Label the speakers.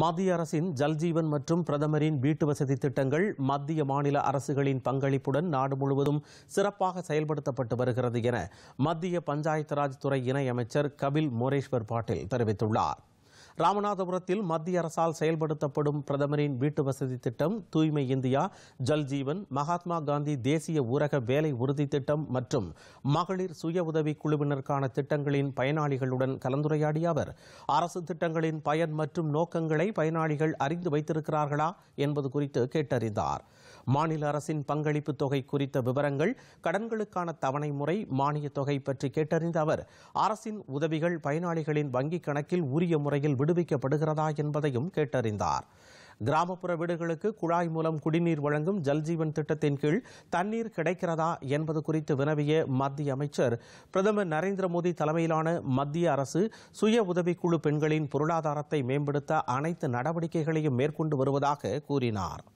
Speaker 1: மத்திய அரசின் ஜல்ஜீவன் மற்றும் பிரதமரின் வீட்டு வசதி திட்டங்கள் மத்திய மாநில அரசுகளின் பங்களிப்புடன் நாடு முழுவதும் சிறப்பாக செயல்படுத்தப்பட்டு வருகிறது என மத்திய பஞ்சாயத்து ராஜ் துறை இணையமைச்சர் கபில் மோரேஸ்வர் பாட்டில் தெரிவித்துள்ளார் ராமநாதபுரத்தில் மத்திய அரசால் செயல்படுத்தப்படும் பிரதமரின் வீட்டு வசதி திட்டம் தூய்மை இந்தியா ஜல்ஜீவன் மகாத்மா காந்தி தேசிய ஊரக வேலை உறுதி திட்டம் மற்றும் மகளிர் சுய உதவி குழுவினருக்கான திட்டங்களின் பயனாளிகளுடன் கலந்துரையாடிய அவர் அரசு திட்டங்களின் பயன் மற்றும் நோக்கங்களை பயனாளிகள் அறிந்து வைத்திருக்கிறார்களா என்பது குறித்து கேட்டறிந்தார் மாநில அரசின் பங்களிப்பு தொகை குறித்த விவரங்கள் கடன்களுக்கான தவணை முறை மானிய தொகை பற்றி கேட்டறிந்த அவர் அரசின் உதவிகள் பயனாளிகளின் வங்கிக் கணக்கில் உரிய முறையில் விடு விடுவிக்கப்படுகிறதா என்பதையும் கேட்டறிந்தார் கிராமப்புற வீடுகளுக்கு குழாய் மூலம் குடிநீர் வழங்கும் ஜல்ஜீவன் திட்டத்தின் கீழ் தண்ணீர் கிடைக்கிறதா என்பது குறித்து வினவிய மத்திய அமைச்சர் பிரதமர் நரேந்திர மோடி தலைமையிலான மத்திய அரசு சுய உதவிக்குழு பெண்களின் பொருளாதாரத்தை மேம்படுத்த அனைத்து நடவடிக்கைகளையும் மேற்கொண்டு வருவதாக கூறினாா்